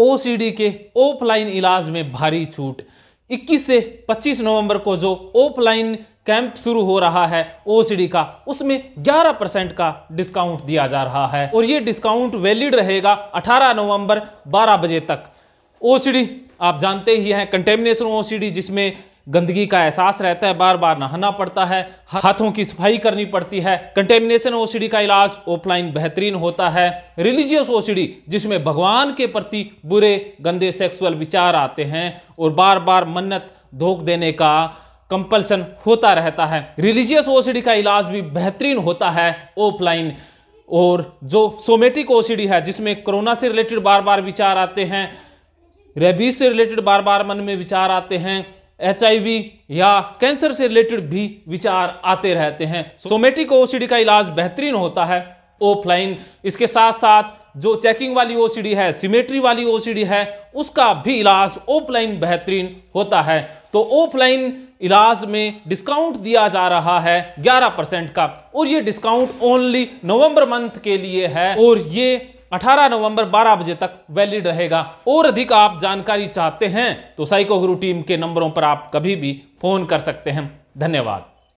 OCD के offline इलाज में भारी छूट 21 से 25 नवंबर को जो ऑफलाइन कैंप शुरू हो रहा है ओसीडी का उसमें 11 परसेंट का डिस्काउंट दिया जा रहा है और ये डिस्काउंट वैलिड रहेगा 18 नवंबर 12 बजे तक ओसीडी आप जानते ही हैं कंटेमिनेशन ओसीडी जिसमें गंदगी का एहसास रहता है बार बार नहाना पड़ता है हाथों की सफाई करनी पड़ती है कंटेमिनेशन ओ का इलाज ऑफलाइन बेहतरीन होता है रिलीजियस ओ जिसमें भगवान के प्रति बुरे गंदे सेक्सुअल विचार आते हैं और बार बार मन्नत धोख देने का कंपल्सन होता रहता है रिलीजियस ओसीडी का इलाज भी बेहतरीन होता है ऑफलाइन और जो सोमेटिक ओ है जिसमें कोरोना से रिलेटेड बार बार विचार आते हैं रेबीज से रिलेटेड बार बार मन में विचार आते हैं एच या कैंसर से रिलेटेड भी विचार आते रहते हैं सोमेटिक ओसीडी का इलाज बेहतरीन होता है ऑफलाइन इसके साथ साथ जो चेकिंग वाली ओसीडी है सिमेट्री वाली ओसीडी है उसका भी इलाज ऑफलाइन बेहतरीन होता है तो ऑफलाइन इलाज में डिस्काउंट दिया जा रहा है 11 परसेंट का और ये डिस्काउंट ओनली नवंबर मंथ के लिए है और ये 18 नवंबर 12 बजे तक वैलिड रहेगा और अधिक आप जानकारी चाहते हैं तो साइको गुरु टीम के नंबरों पर आप कभी भी फ़ोन कर सकते हैं धन्यवाद